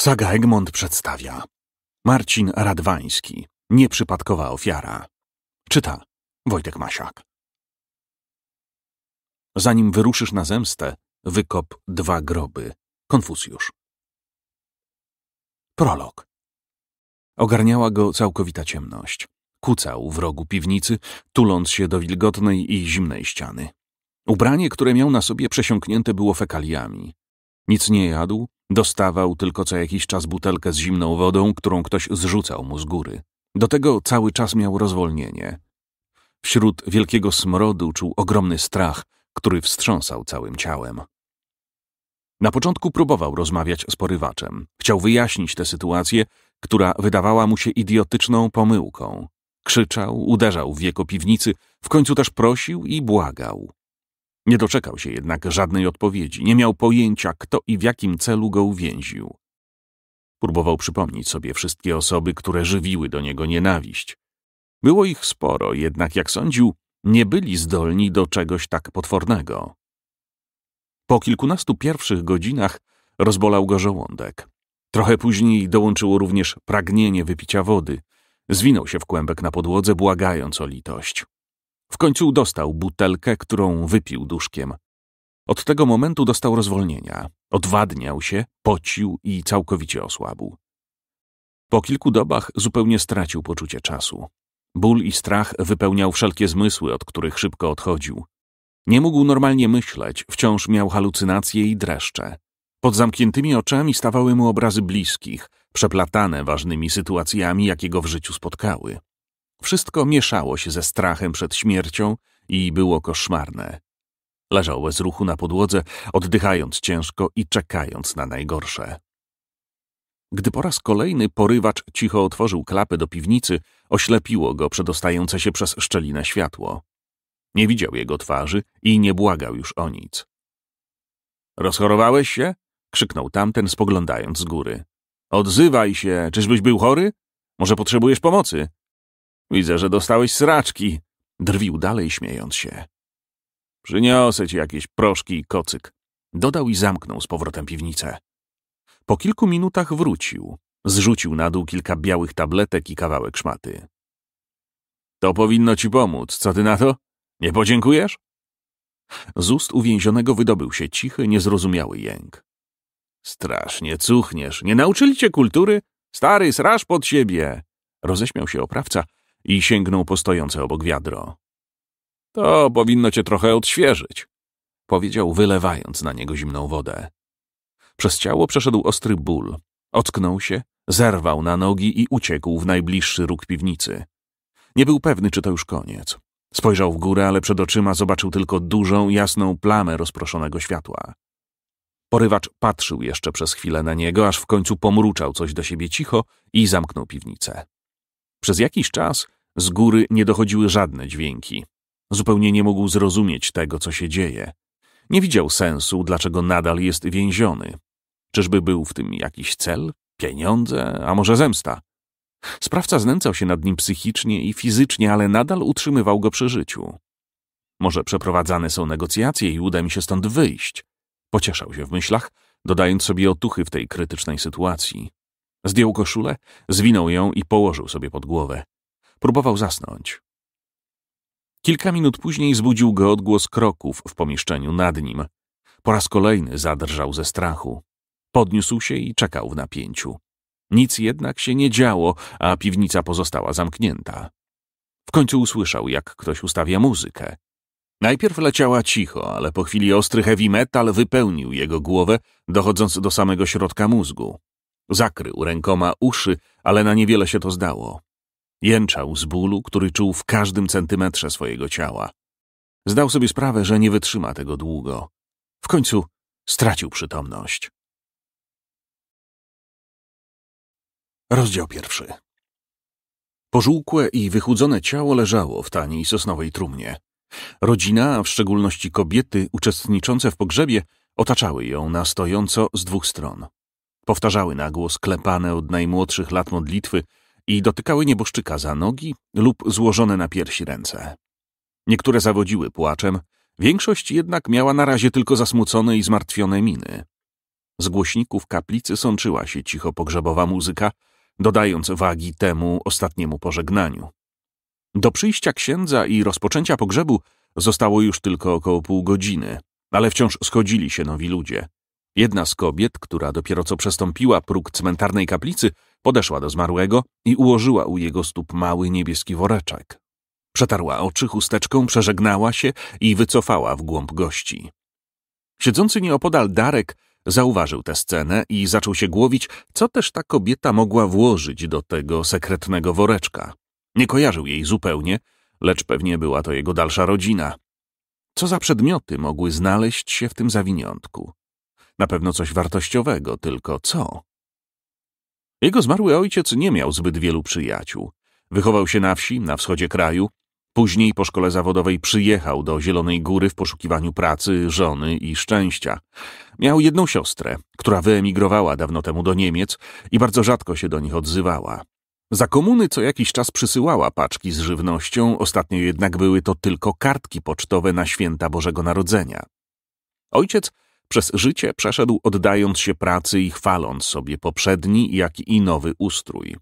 Saga Egmont przedstawia Marcin Radwański Nieprzypadkowa ofiara Czyta Wojtek Masiak Zanim wyruszysz na zemstę, wykop dwa groby. Konfucjusz. Prolog. Ogarniała go całkowita ciemność. Kucał w rogu piwnicy, tuląc się do wilgotnej i zimnej ściany. Ubranie, które miał na sobie, przesiąknięte było fekaliami. Nic nie jadł, Dostawał tylko co jakiś czas butelkę z zimną wodą, którą ktoś zrzucał mu z góry. Do tego cały czas miał rozwolnienie. Wśród wielkiego smrodu czuł ogromny strach, który wstrząsał całym ciałem. Na początku próbował rozmawiać z porywaczem. Chciał wyjaśnić tę sytuację, która wydawała mu się idiotyczną pomyłką. Krzyczał, uderzał w jego piwnicy, w końcu też prosił i błagał. Nie doczekał się jednak żadnej odpowiedzi, nie miał pojęcia, kto i w jakim celu go uwięził. Próbował przypomnieć sobie wszystkie osoby, które żywiły do niego nienawiść. Było ich sporo, jednak jak sądził, nie byli zdolni do czegoś tak potwornego. Po kilkunastu pierwszych godzinach rozbolał go żołądek. Trochę później dołączyło również pragnienie wypicia wody. Zwinął się w kłębek na podłodze, błagając o litość. W końcu dostał butelkę, którą wypił duszkiem. Od tego momentu dostał rozwolnienia. Odwadniał się, pocił i całkowicie osłabł. Po kilku dobach zupełnie stracił poczucie czasu. Ból i strach wypełniał wszelkie zmysły, od których szybko odchodził. Nie mógł normalnie myśleć, wciąż miał halucynacje i dreszcze. Pod zamkniętymi oczami stawały mu obrazy bliskich, przeplatane ważnymi sytuacjami, jakie go w życiu spotkały. Wszystko mieszało się ze strachem przed śmiercią i było koszmarne. Leżał bez ruchu na podłodze, oddychając ciężko i czekając na najgorsze. Gdy po raz kolejny porywacz cicho otworzył klapę do piwnicy, oślepiło go przedostające się przez szczelinę światło. Nie widział jego twarzy i nie błagał już o nic. Rozchorowałeś się? krzyknął tamten, spoglądając z góry. Odzywaj się, czyżbyś był chory? Może potrzebujesz pomocy? Widzę, że dostałeś sraczki. Drwił dalej, śmiejąc się. Przyniosę ci jakieś proszki i kocyk. Dodał i zamknął z powrotem piwnicę. Po kilku minutach wrócił. Zrzucił na dół kilka białych tabletek i kawałek szmaty. To powinno ci pomóc. Co ty na to? Nie podziękujesz? Z ust uwięzionego wydobył się cichy, niezrozumiały jęk. Strasznie cuchniesz. Nie nauczyli cię kultury? Stary, sraż pod siebie! Roześmiał się oprawca, i sięgnął po stojące obok wiadro. To powinno cię trochę odświeżyć, powiedział, wylewając na niego zimną wodę. Przez ciało przeszedł ostry ból. Ocknął się, zerwał na nogi i uciekł w najbliższy róg piwnicy. Nie był pewny, czy to już koniec. Spojrzał w górę, ale przed oczyma zobaczył tylko dużą, jasną plamę rozproszonego światła. Porywacz patrzył jeszcze przez chwilę na niego, aż w końcu pomruczał coś do siebie cicho i zamknął piwnicę. Przez jakiś czas z góry nie dochodziły żadne dźwięki. Zupełnie nie mógł zrozumieć tego, co się dzieje. Nie widział sensu, dlaczego nadal jest więziony. Czyżby był w tym jakiś cel, pieniądze, a może zemsta? Sprawca znęcał się nad nim psychicznie i fizycznie, ale nadal utrzymywał go przy życiu. Może przeprowadzane są negocjacje i uda mi się stąd wyjść. Pocieszał się w myślach, dodając sobie otuchy w tej krytycznej sytuacji. Zdjął koszulę, zwinął ją i położył sobie pod głowę. Próbował zasnąć. Kilka minut później zbudził go odgłos kroków w pomieszczeniu nad nim. Po raz kolejny zadrżał ze strachu. Podniósł się i czekał w napięciu. Nic jednak się nie działo, a piwnica pozostała zamknięta. W końcu usłyszał, jak ktoś ustawia muzykę. Najpierw leciała cicho, ale po chwili ostry heavy metal wypełnił jego głowę, dochodząc do samego środka mózgu. Zakrył rękoma uszy, ale na niewiele się to zdało. Jęczał z bólu, który czuł w każdym centymetrze swojego ciała. Zdał sobie sprawę, że nie wytrzyma tego długo. W końcu stracił przytomność. Rozdział pierwszy. Pożółkłe i wychudzone ciało leżało w taniej sosnowej trumnie. Rodzina, a w szczególności kobiety uczestniczące w pogrzebie, otaczały ją na stojąco z dwóch stron. Powtarzały na głos klepane od najmłodszych lat modlitwy i dotykały nieboszczyka za nogi lub złożone na piersi ręce. Niektóre zawodziły płaczem, większość jednak miała na razie tylko zasmucone i zmartwione miny. Z głośników kaplicy sączyła się cicho pogrzebowa muzyka, dodając wagi temu ostatniemu pożegnaniu. Do przyjścia księdza i rozpoczęcia pogrzebu zostało już tylko około pół godziny, ale wciąż schodzili się nowi ludzie. Jedna z kobiet, która dopiero co przestąpiła próg cmentarnej kaplicy, podeszła do zmarłego i ułożyła u jego stóp mały niebieski woreczek. Przetarła oczy chusteczką, przeżegnała się i wycofała w głąb gości. Siedzący nieopodal Darek zauważył tę scenę i zaczął się głowić, co też ta kobieta mogła włożyć do tego sekretnego woreczka. Nie kojarzył jej zupełnie, lecz pewnie była to jego dalsza rodzina. Co za przedmioty mogły znaleźć się w tym zawiniątku? Na pewno coś wartościowego, tylko co? Jego zmarły ojciec nie miał zbyt wielu przyjaciół. Wychował się na wsi, na wschodzie kraju. Później po szkole zawodowej przyjechał do Zielonej Góry w poszukiwaniu pracy, żony i szczęścia. Miał jedną siostrę, która wyemigrowała dawno temu do Niemiec i bardzo rzadko się do nich odzywała. Za komuny co jakiś czas przysyłała paczki z żywnością, ostatnio jednak były to tylko kartki pocztowe na święta Bożego Narodzenia. Ojciec przez życie przeszedł oddając się pracy i chwaląc sobie poprzedni, jak i nowy ustrój.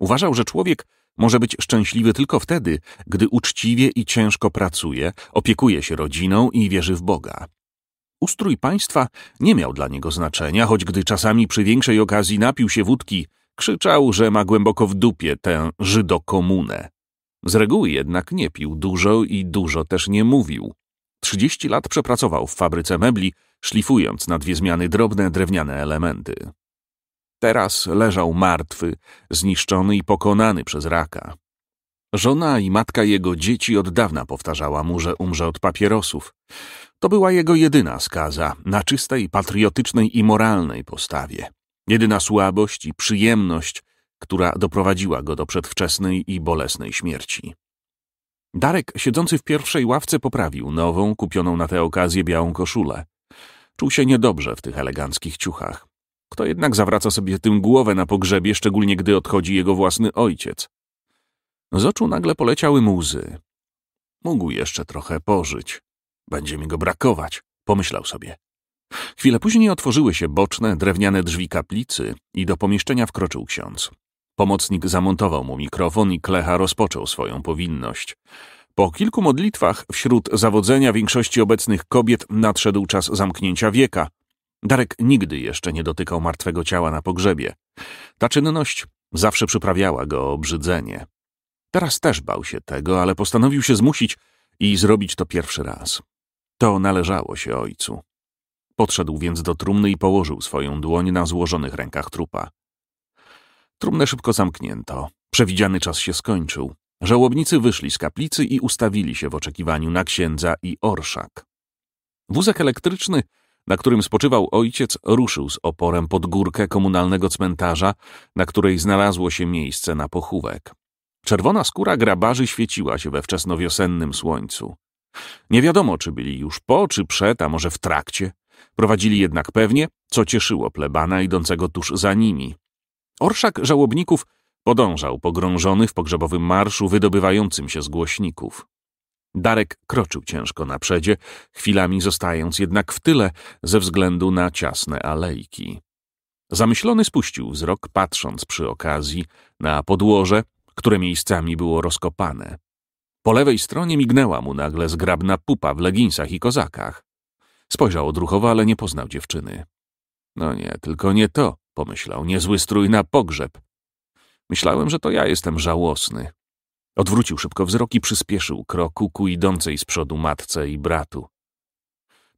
Uważał, że człowiek może być szczęśliwy tylko wtedy, gdy uczciwie i ciężko pracuje, opiekuje się rodziną i wierzy w Boga. Ustrój państwa nie miał dla niego znaczenia, choć gdy czasami przy większej okazji napił się wódki, krzyczał, że ma głęboko w dupie tę żydokomunę. Z reguły jednak nie pił dużo i dużo też nie mówił. 30 lat przepracował w fabryce mebli, szlifując na dwie zmiany drobne drewniane elementy. Teraz leżał martwy, zniszczony i pokonany przez raka. Żona i matka jego dzieci od dawna powtarzała mu, że umrze od papierosów. To była jego jedyna skaza na czystej, patriotycznej i moralnej postawie. Jedyna słabość i przyjemność, która doprowadziła go do przedwczesnej i bolesnej śmierci. Darek, siedzący w pierwszej ławce, poprawił nową, kupioną na tę okazję białą koszulę. Czuł się niedobrze w tych eleganckich ciuchach. Kto jednak zawraca sobie tym głowę na pogrzebie, szczególnie gdy odchodzi jego własny ojciec? Z oczu nagle poleciały mu łzy. Mógł jeszcze trochę pożyć. Będzie mi go brakować, pomyślał sobie. Chwilę później otworzyły się boczne, drewniane drzwi kaplicy i do pomieszczenia wkroczył ksiądz. Pomocnik zamontował mu mikrofon i Klecha rozpoczął swoją powinność. Po kilku modlitwach wśród zawodzenia większości obecnych kobiet nadszedł czas zamknięcia wieka. Darek nigdy jeszcze nie dotykał martwego ciała na pogrzebie. Ta czynność zawsze przyprawiała go o obrzydzenie. Teraz też bał się tego, ale postanowił się zmusić i zrobić to pierwszy raz. To należało się ojcu. Podszedł więc do trumny i położył swoją dłoń na złożonych rękach trupa. Trumnę szybko zamknięto. Przewidziany czas się skończył. Żałobnicy wyszli z kaplicy i ustawili się w oczekiwaniu na księdza i orszak. Wózek elektryczny, na którym spoczywał ojciec, ruszył z oporem pod górkę komunalnego cmentarza, na której znalazło się miejsce na pochówek. Czerwona skóra grabarzy świeciła się we wczesnowiosennym słońcu. Nie wiadomo, czy byli już po, czy przed, a może w trakcie. Prowadzili jednak pewnie, co cieszyło plebana idącego tuż za nimi. Orszak żałobników podążał pogrążony w pogrzebowym marszu wydobywającym się z głośników. Darek kroczył ciężko na przedzie, chwilami zostając jednak w tyle ze względu na ciasne alejki. Zamyślony spuścił wzrok, patrząc przy okazji na podłoże, które miejscami było rozkopane. Po lewej stronie mignęła mu nagle zgrabna pupa w leginsach i kozakach. Spojrzał odruchowo, ale nie poznał dziewczyny. No nie, tylko nie to pomyślał, niezły strój na pogrzeb. Myślałem, że to ja jestem żałosny. Odwrócił szybko wzrok i przyspieszył kroku ku idącej z przodu matce i bratu.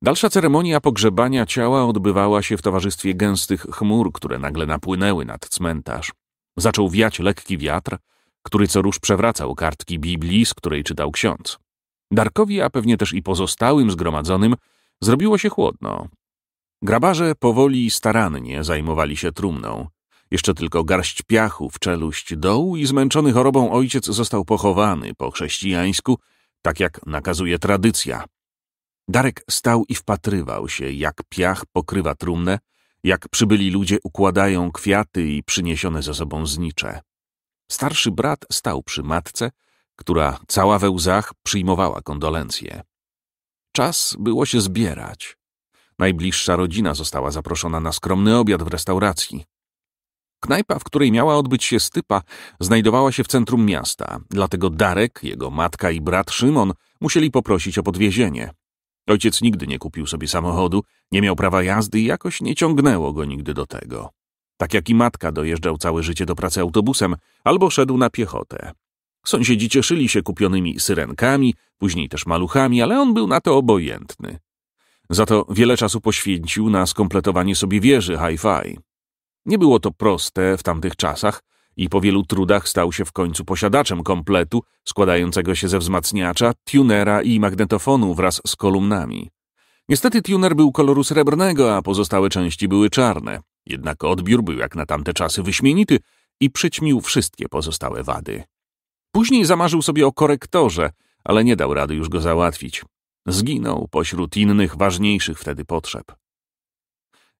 Dalsza ceremonia pogrzebania ciała odbywała się w towarzystwie gęstych chmur, które nagle napłynęły nad cmentarz. Zaczął wiać lekki wiatr, który co rusz przewracał kartki Biblii, z której czytał ksiądz. Darkowi, a pewnie też i pozostałym zgromadzonym, zrobiło się chłodno. Grabarze powoli i starannie zajmowali się trumną. Jeszcze tylko garść piachu w czeluść dołu i zmęczony chorobą ojciec został pochowany po chrześcijańsku, tak jak nakazuje tradycja. Darek stał i wpatrywał się, jak piach pokrywa trumnę, jak przybyli ludzie układają kwiaty i przyniesione ze sobą znicze. Starszy brat stał przy matce, która cała we łzach przyjmowała kondolencje. Czas było się zbierać. Najbliższa rodzina została zaproszona na skromny obiad w restauracji. Knajpa, w której miała odbyć się stypa, znajdowała się w centrum miasta, dlatego Darek, jego matka i brat Szymon musieli poprosić o podwiezienie. Ojciec nigdy nie kupił sobie samochodu, nie miał prawa jazdy i jakoś nie ciągnęło go nigdy do tego. Tak jak i matka dojeżdżał całe życie do pracy autobusem albo szedł na piechotę. Sąsiedzi cieszyli się kupionymi syrenkami, później też maluchami, ale on był na to obojętny. Za to wiele czasu poświęcił na skompletowanie sobie wieży hi-fi. Nie było to proste w tamtych czasach i po wielu trudach stał się w końcu posiadaczem kompletu składającego się ze wzmacniacza, tunera i magnetofonu wraz z kolumnami. Niestety tuner był koloru srebrnego, a pozostałe części były czarne. Jednak odbiór był jak na tamte czasy wyśmienity i przyćmił wszystkie pozostałe wady. Później zamarzył sobie o korektorze, ale nie dał rady już go załatwić. Zginął pośród innych ważniejszych wtedy potrzeb.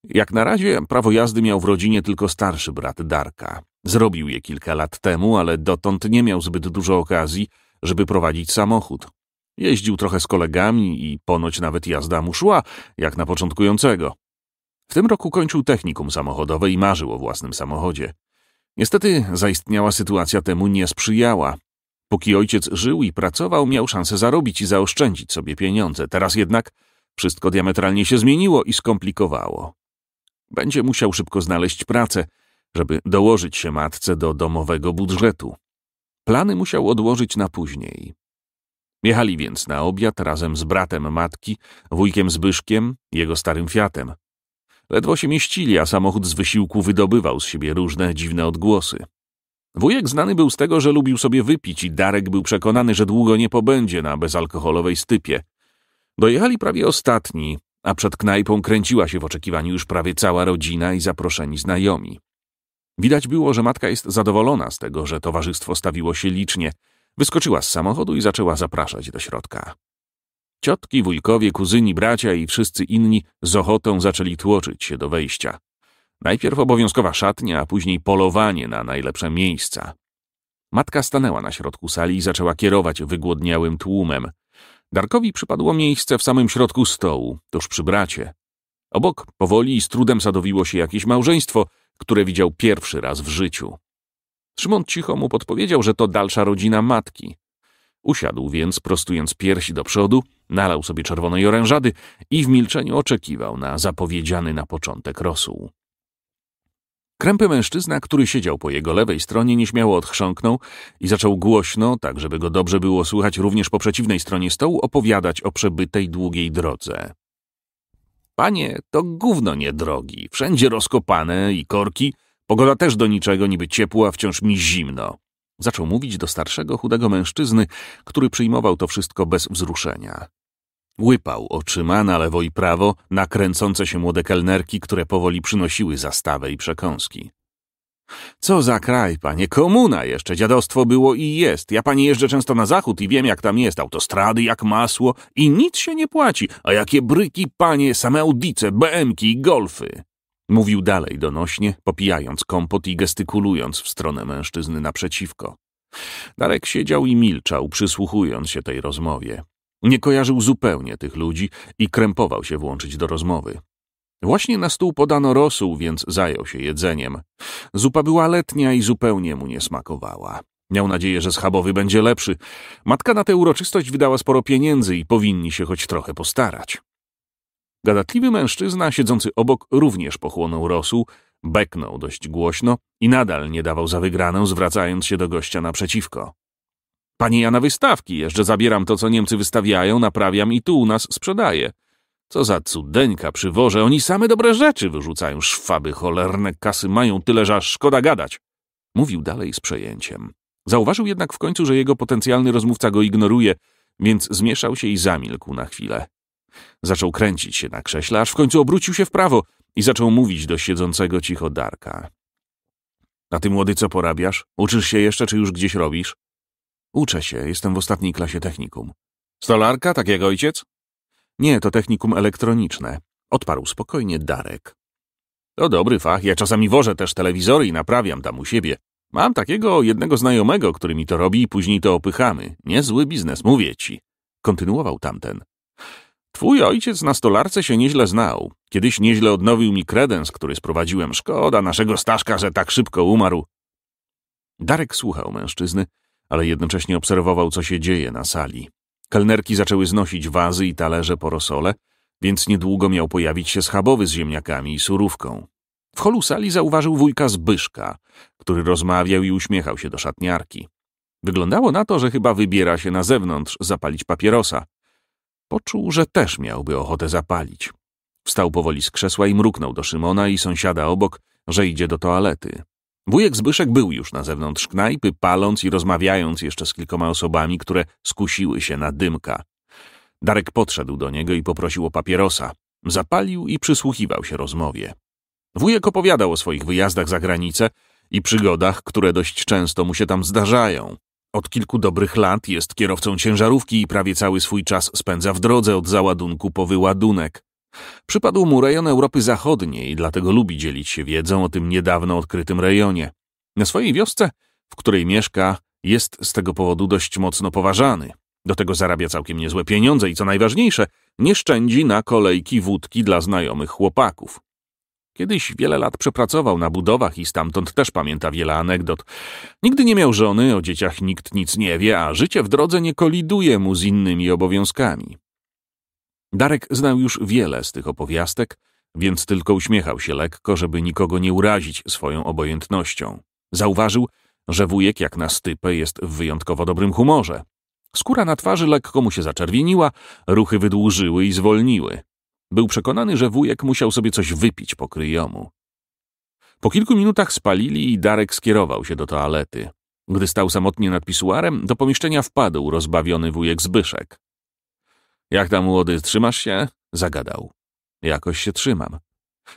Jak na razie prawo jazdy miał w rodzinie tylko starszy brat Darka. Zrobił je kilka lat temu, ale dotąd nie miał zbyt dużo okazji, żeby prowadzić samochód. Jeździł trochę z kolegami i ponoć nawet jazda mu szła, jak na początkującego. W tym roku kończył technikum samochodowe i marzył o własnym samochodzie. Niestety zaistniała sytuacja temu nie sprzyjała. Póki ojciec żył i pracował, miał szansę zarobić i zaoszczędzić sobie pieniądze. Teraz jednak wszystko diametralnie się zmieniło i skomplikowało. Będzie musiał szybko znaleźć pracę, żeby dołożyć się matce do domowego budżetu. Plany musiał odłożyć na później. Jechali więc na obiad razem z bratem matki, wujkiem Zbyszkiem, jego starym Fiatem. Ledwo się mieścili, a samochód z wysiłku wydobywał z siebie różne dziwne odgłosy. Wujek znany był z tego, że lubił sobie wypić i Darek był przekonany, że długo nie pobędzie na bezalkoholowej stypie. Dojechali prawie ostatni, a przed knajpą kręciła się w oczekiwaniu już prawie cała rodzina i zaproszeni znajomi. Widać było, że matka jest zadowolona z tego, że towarzystwo stawiło się licznie. Wyskoczyła z samochodu i zaczęła zapraszać do środka. Ciotki, wujkowie, kuzyni, bracia i wszyscy inni z ochotą zaczęli tłoczyć się do wejścia. Najpierw obowiązkowa szatnia, a później polowanie na najlepsze miejsca. Matka stanęła na środku sali i zaczęła kierować wygłodniałym tłumem. Darkowi przypadło miejsce w samym środku stołu, tuż przy bracie. Obok powoli i z trudem sadowiło się jakieś małżeństwo, które widział pierwszy raz w życiu. Szymon cicho mu podpowiedział, że to dalsza rodzina matki. Usiadł więc, prostując piersi do przodu, nalał sobie czerwonej orężady i w milczeniu oczekiwał na zapowiedziany na początek rosół. Krępy mężczyzna, który siedział po jego lewej stronie, nieśmiało odchrząknął i zaczął głośno, tak żeby go dobrze było słychać również po przeciwnej stronie stołu, opowiadać o przebytej długiej drodze. Panie, to gówno niedrogi, wszędzie rozkopane i korki, pogoda też do niczego, niby ciepła, wciąż mi zimno. Zaczął mówić do starszego, chudego mężczyzny, który przyjmował to wszystko bez wzruszenia. Łypał oczyma na lewo i prawo na kręcące się młode kelnerki, które powoli przynosiły zastawę i przekąski. Co za kraj, panie, komuna jeszcze, dziadostwo było i jest. Ja pani jeżdżę często na zachód i wiem, jak tam jest, autostrady jak masło i nic się nie płaci, a jakie bryki, panie, same audice, BMki i golfy. Mówił dalej donośnie, popijając kompot i gestykulując w stronę mężczyzny naprzeciwko. Darek siedział i milczał, przysłuchując się tej rozmowie. Nie kojarzył zupełnie tych ludzi i krępował się włączyć do rozmowy. Właśnie na stół podano rosół, więc zajął się jedzeniem. Zupa była letnia i zupełnie mu nie smakowała. Miał nadzieję, że schabowy będzie lepszy. Matka na tę uroczystość wydała sporo pieniędzy i powinni się choć trochę postarać. Gadatliwy mężczyzna, siedzący obok, również pochłonął rosół, beknął dość głośno i nadal nie dawał za wygraną, zwracając się do gościa naprzeciwko. Panie, ja na wystawki jeżdżę, zabieram to, co Niemcy wystawiają, naprawiam i tu u nas sprzedaję. Co za cudeńka przywożę, oni same dobre rzeczy wyrzucają, szwaby cholerne kasy mają tyle, że aż szkoda gadać. Mówił dalej z przejęciem. Zauważył jednak w końcu, że jego potencjalny rozmówca go ignoruje, więc zmieszał się i zamilkł na chwilę. Zaczął kręcić się na krześle, aż w końcu obrócił się w prawo i zaczął mówić do siedzącego cicho Darka. — A ty, młody, co porabiasz? Uczysz się jeszcze, czy już gdzieś robisz? Uczę się, jestem w ostatniej klasie technikum. Stolarka, tak jak ojciec? Nie, to technikum elektroniczne. Odparł spokojnie Darek. To dobry fach, ja czasami wożę też telewizory i naprawiam tam u siebie. Mam takiego jednego znajomego, który mi to robi i później to opychamy. Niezły biznes, mówię ci. Kontynuował tamten. Twój ojciec na stolarce się nieźle znał. Kiedyś nieźle odnowił mi kredens, który sprowadziłem. Szkoda naszego Staszka, że tak szybko umarł. Darek słuchał mężczyzny ale jednocześnie obserwował, co się dzieje na sali. Kelnerki zaczęły znosić wazy i talerze po rosole, więc niedługo miał pojawić się schabowy z ziemniakami i surówką. W holu sali zauważył wujka Zbyszka, który rozmawiał i uśmiechał się do szatniarki. Wyglądało na to, że chyba wybiera się na zewnątrz zapalić papierosa. Poczuł, że też miałby ochotę zapalić. Wstał powoli z krzesła i mruknął do Szymona i sąsiada obok, że idzie do toalety. Wujek Zbyszek był już na zewnątrz knajpy, paląc i rozmawiając jeszcze z kilkoma osobami, które skusiły się na dymka. Darek podszedł do niego i poprosił o papierosa. Zapalił i przysłuchiwał się rozmowie. Wujek opowiadał o swoich wyjazdach za granicę i przygodach, które dość często mu się tam zdarzają. Od kilku dobrych lat jest kierowcą ciężarówki i prawie cały swój czas spędza w drodze od załadunku po wyładunek. Przypadł mu rejon Europy Zachodniej, dlatego lubi dzielić się wiedzą o tym niedawno odkrytym rejonie. Na swojej wiosce, w której mieszka, jest z tego powodu dość mocno poważany. Do tego zarabia całkiem niezłe pieniądze i co najważniejsze, nie szczędzi na kolejki wódki dla znajomych chłopaków. Kiedyś wiele lat przepracował na budowach i stamtąd też pamięta wiele anegdot. Nigdy nie miał żony, o dzieciach nikt nic nie wie, a życie w drodze nie koliduje mu z innymi obowiązkami. Darek znał już wiele z tych opowiastek, więc tylko uśmiechał się lekko, żeby nikogo nie urazić swoją obojętnością. Zauważył, że wujek jak na stypę jest w wyjątkowo dobrym humorze. Skóra na twarzy lekko mu się zaczerwieniła, ruchy wydłużyły i zwolniły. Był przekonany, że wujek musiał sobie coś wypić po kryjomu. Po kilku minutach spalili i Darek skierował się do toalety. Gdy stał samotnie nad pisuarem, do pomieszczenia wpadł rozbawiony wujek Zbyszek. Jak tam młody, trzymasz się? Zagadał. Jakoś się trzymam.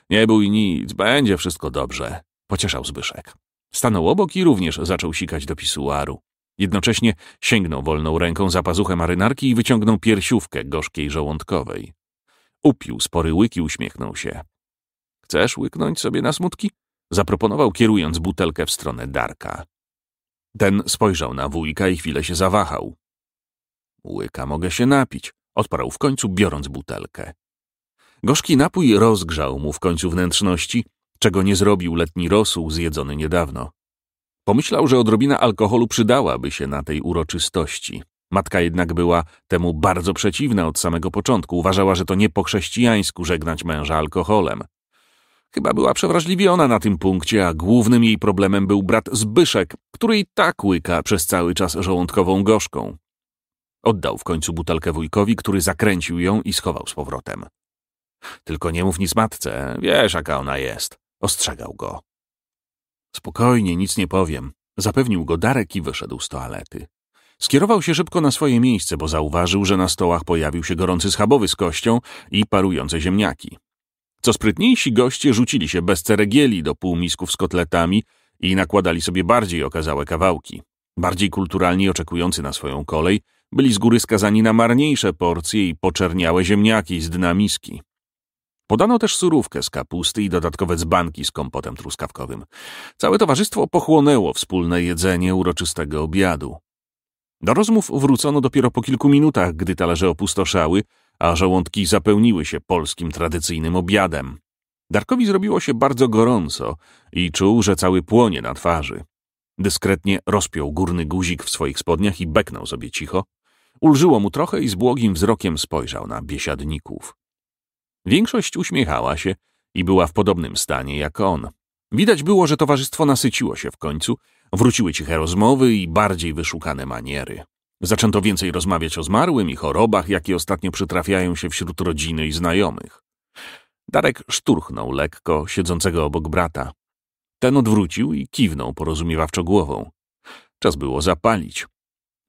Nie bój nic, będzie wszystko dobrze, pocieszał Zbyszek. Stanął obok i również zaczął sikać do pisuaru. Jednocześnie sięgnął wolną ręką za pazuchę marynarki i wyciągnął piersiówkę gorzkiej żołądkowej. Upił spory łyk i uśmiechnął się. Chcesz łyknąć sobie na smutki? Zaproponował, kierując butelkę w stronę Darka. Ten spojrzał na wujka i chwilę się zawahał. Łyka mogę się napić, Odparł w końcu, biorąc butelkę. Gorzki napój rozgrzał mu w końcu wnętrzności, czego nie zrobił letni rosół zjedzony niedawno. Pomyślał, że odrobina alkoholu przydałaby się na tej uroczystości. Matka jednak była temu bardzo przeciwna od samego początku. Uważała, że to nie po chrześcijańsku żegnać męża alkoholem. Chyba była przewrażliwiona na tym punkcie, a głównym jej problemem był brat Zbyszek, który i tak łyka przez cały czas żołądkową gorzką. Oddał w końcu butelkę wujkowi, który zakręcił ją i schował z powrotem. Tylko nie mów nic matce, wiesz jaka ona jest. Ostrzegał go. Spokojnie, nic nie powiem. Zapewnił go Darek i wyszedł z toalety. Skierował się szybko na swoje miejsce, bo zauważył, że na stołach pojawił się gorący schabowy z kością i parujące ziemniaki. Co sprytniejsi goście rzucili się bez ceregieli do półmisków z kotletami i nakładali sobie bardziej okazałe kawałki. Bardziej kulturalni oczekujący na swoją kolej – byli z góry skazani na marniejsze porcje i poczerniałe ziemniaki z dna miski. Podano też surówkę z kapusty i dodatkowe dzbanki z kompotem truskawkowym. Całe towarzystwo pochłonęło wspólne jedzenie uroczystego obiadu. Do rozmów wrócono dopiero po kilku minutach, gdy talerze opustoszały, a żołądki zapełniły się polskim tradycyjnym obiadem. Darkowi zrobiło się bardzo gorąco i czuł, że cały płonie na twarzy. Dyskretnie rozpiął górny guzik w swoich spodniach i beknął sobie cicho, Ulżyło mu trochę i z błogim wzrokiem spojrzał na biesiadników. Większość uśmiechała się i była w podobnym stanie jak on. Widać było, że towarzystwo nasyciło się w końcu, wróciły ciche rozmowy i bardziej wyszukane maniery. Zaczęto więcej rozmawiać o zmarłym i chorobach, jakie ostatnio przytrafiają się wśród rodziny i znajomych. Darek szturchnął lekko siedzącego obok brata. Ten odwrócił i kiwnął porozumiewawczo głową. Czas było zapalić.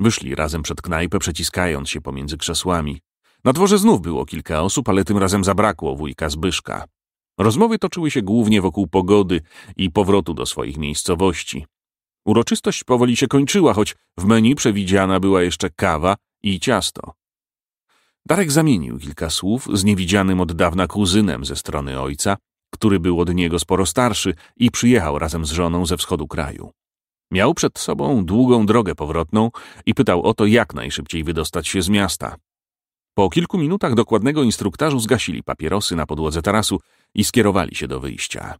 Wyszli razem przed knajpę, przeciskając się pomiędzy krzesłami. Na dworze znów było kilka osób, ale tym razem zabrakło wujka Zbyszka. Rozmowy toczyły się głównie wokół pogody i powrotu do swoich miejscowości. Uroczystość powoli się kończyła, choć w menu przewidziana była jeszcze kawa i ciasto. Darek zamienił kilka słów z niewidzianym od dawna kuzynem ze strony ojca, który był od niego sporo starszy i przyjechał razem z żoną ze wschodu kraju. Miał przed sobą długą drogę powrotną i pytał o to, jak najszybciej wydostać się z miasta. Po kilku minutach dokładnego instruktażu zgasili papierosy na podłodze tarasu i skierowali się do wyjścia.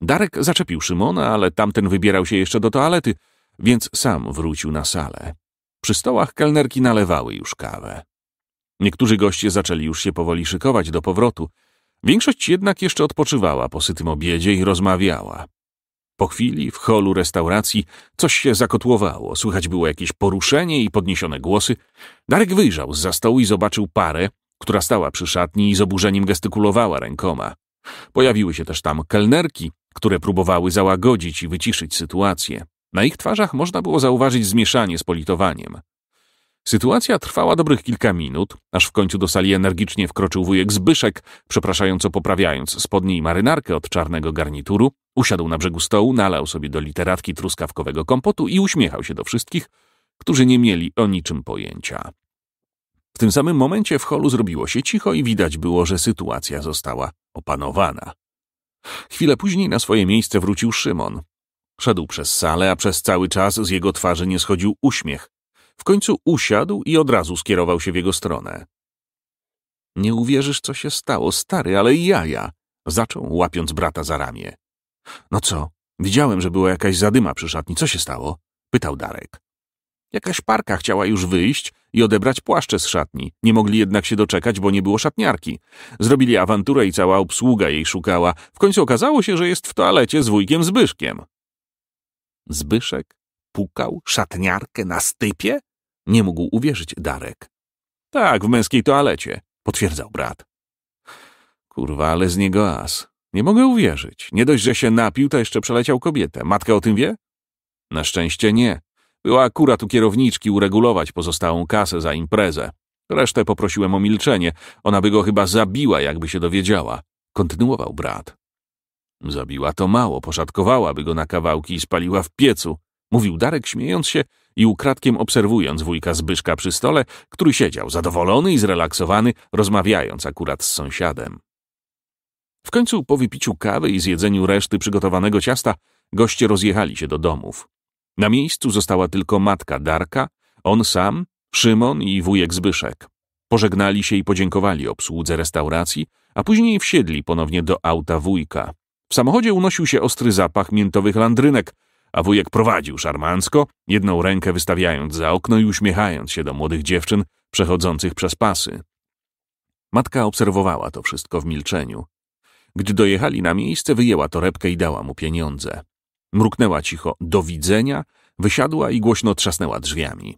Darek zaczepił Szymona, ale tamten wybierał się jeszcze do toalety, więc sam wrócił na salę. Przy stołach kelnerki nalewały już kawę. Niektórzy goście zaczęli już się powoli szykować do powrotu. Większość jednak jeszcze odpoczywała po sytym obiedzie i rozmawiała. Po chwili w holu restauracji coś się zakotłowało, słychać było jakieś poruszenie i podniesione głosy. Darek wyjrzał z za stołu i zobaczył parę, która stała przy szatni i z oburzeniem gestykulowała rękoma. Pojawiły się też tam kelnerki, które próbowały załagodzić i wyciszyć sytuację. Na ich twarzach można było zauważyć zmieszanie z politowaniem. Sytuacja trwała dobrych kilka minut, aż w końcu do sali energicznie wkroczył wujek Zbyszek, przepraszająco poprawiając spodnie i marynarkę od czarnego garnituru, Usiadł na brzegu stołu, nalał sobie do literatki truskawkowego kompotu i uśmiechał się do wszystkich, którzy nie mieli o niczym pojęcia. W tym samym momencie w holu zrobiło się cicho i widać było, że sytuacja została opanowana. Chwilę później na swoje miejsce wrócił Szymon. Szedł przez salę, a przez cały czas z jego twarzy nie schodził uśmiech. W końcu usiadł i od razu skierował się w jego stronę. Nie uwierzysz, co się stało, stary, ale jaja! Zaczął, łapiąc brata za ramię. No co? Widziałem, że była jakaś zadyma przy szatni. Co się stało? Pytał Darek. Jakaś parka chciała już wyjść i odebrać płaszcze z szatni. Nie mogli jednak się doczekać, bo nie było szatniarki. Zrobili awanturę i cała obsługa jej szukała. W końcu okazało się, że jest w toalecie z wujkiem Zbyszkiem. Zbyszek pukał szatniarkę na stypie? Nie mógł uwierzyć Darek. Tak, w męskiej toalecie, potwierdzał brat. Kurwa, ale z niego as. Nie mogę uwierzyć. Nie dość, że się napił, to jeszcze przeleciał kobietę. Matka o tym wie? Na szczęście nie. Była akurat u kierowniczki uregulować pozostałą kasę za imprezę. Resztę poprosiłem o milczenie. Ona by go chyba zabiła, jakby się dowiedziała. Kontynuował brat. Zabiła to mało, poszatkowałaby go na kawałki i spaliła w piecu. Mówił Darek, śmiejąc się i ukradkiem obserwując wujka Zbyszka przy stole, który siedział zadowolony i zrelaksowany, rozmawiając akurat z sąsiadem. W końcu po wypiciu kawy i zjedzeniu reszty przygotowanego ciasta goście rozjechali się do domów. Na miejscu została tylko matka Darka, on sam, Szymon i wujek Zbyszek. Pożegnali się i podziękowali obsłudze restauracji, a później wsiedli ponownie do auta wujka. W samochodzie unosił się ostry zapach miętowych landrynek, a wujek prowadził szarmancko, jedną rękę wystawiając za okno i uśmiechając się do młodych dziewczyn przechodzących przez pasy. Matka obserwowała to wszystko w milczeniu. Gdy dojechali na miejsce, wyjęła torebkę i dała mu pieniądze. Mruknęła cicho do widzenia, wysiadła i głośno trzasnęła drzwiami.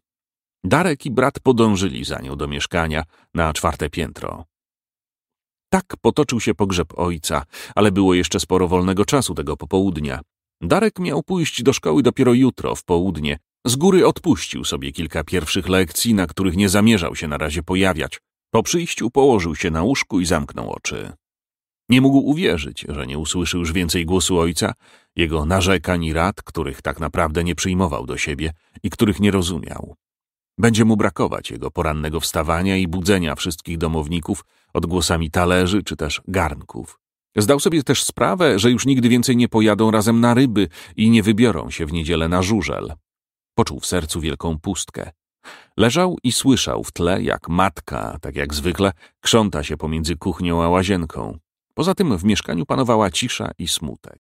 Darek i brat podążyli za nią do mieszkania na czwarte piętro. Tak potoczył się pogrzeb ojca, ale było jeszcze sporo wolnego czasu tego popołudnia. Darek miał pójść do szkoły dopiero jutro, w południe. Z góry odpuścił sobie kilka pierwszych lekcji, na których nie zamierzał się na razie pojawiać. Po przyjściu położył się na łóżku i zamknął oczy. Nie mógł uwierzyć, że nie usłyszy już więcej głosu ojca, jego narzekań i rad, których tak naprawdę nie przyjmował do siebie i których nie rozumiał. Będzie mu brakować jego porannego wstawania i budzenia wszystkich domowników odgłosami talerzy czy też garnków. Zdał sobie też sprawę, że już nigdy więcej nie pojadą razem na ryby i nie wybiorą się w niedzielę na żużel. Poczuł w sercu wielką pustkę. Leżał i słyszał w tle, jak matka, tak jak zwykle, krząta się pomiędzy kuchnią a łazienką. Poza tym w mieszkaniu panowała cisza i smutek.